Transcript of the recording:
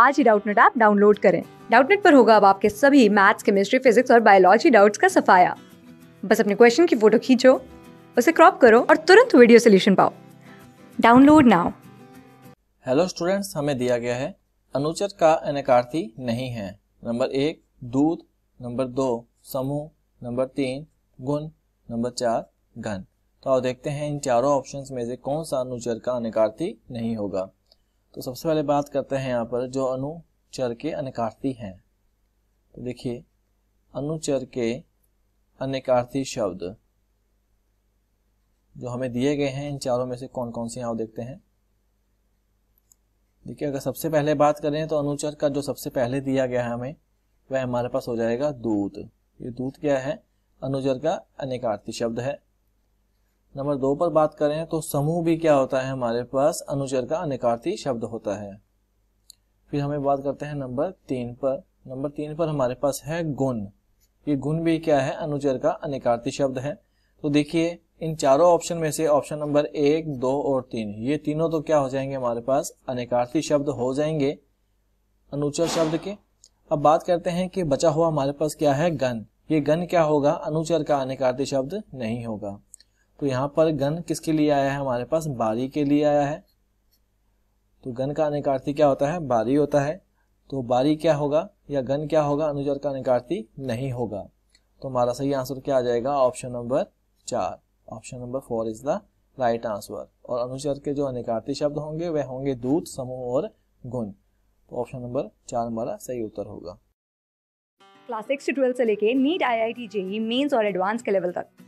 आज ही Doubtnut app download करें डाउटनेट पर होगा अब आपके सभी मैथ्स केमिस्ट्री फिजिक्स और बायोलॉजी डाउट्स का सफाया बस अपने क्वेश्चन की फोटो खींचो उसे क्रॉप करो और तुरंत वीडियो सोल्यूशन पाओ डाउनलोड नाउ हेलो स्टूडेंट्स हमें दिया गया है अनुचर का अनकार्थी नहीं है नंबर एक दूध नंबर दो समूह नंबर तीन गुण नंबर चार घन तो आओ देखते हैं इन चारों ऑप्शंस में से कौन सा अनुचर का अनकार्थी नहीं होगा तो सबसे पहले बात करते हैं यहाँ पर जो अनुचर के अनेकार्थी हैं तो देखिए अनुचर के अनेकार्थी शब्द जो हमें दिए गए हैं इन चारों में से कौन कौन से यहाँ देखते हैं देखिए अगर सबसे पहले बात करें तो अनुचर का जो सबसे पहले दिया गया है हमें वह हमारे पास हो जाएगा दूत ये दूत क्या है अनुचर का अनेकार्थी शब्द है नंबर दो पर बात करें तो समूह भी क्या होता है हमारे पास अनुचर का अनिकार्थी शब्द होता है फिर हमें बात करते हैं नंबर तीन पर नंबर तीन पर हमारे पास है गुण ये गुण भी क्या है अनुचर का अनिकार्थी शब्द है तो देखिए इन चारों ऑप्शन में से ऑप्शन नंबर एक दो और तीन ये तीनों तो क्या हो जाएंगे हमारे पास अनिकार्थी शब्द हो जाएंगे अनुचर शब्द के अब बात करते हैं कि बचा हुआ हमारे पास क्या है गन ये गन क्या होगा अनुचर का अनिकार्थी शब्द नहीं होगा तो यहाँ पर गन किसके लिए आया है हमारे पास बारी के लिए आया है तो गन का अनिकार्थी क्या होता है बारी होता है तो बारी क्या होगा या गन क्या होगा अनुचर का अनिकार्थी नहीं होगा तो हमारा सही आंसर क्या आ जाएगा ऑप्शन नंबर चार option number four is the right answer और अनुचर के जो अनिकार्थी शब्द होंगे वह होंगे दूत समूह और गुण तो ऑप्शन नंबर चार हमारा सही उत्तर होगा क्लास सिक्स ट्वेल्थ से लेके NEET I I T JEE mains और एडवांस के लेवल तक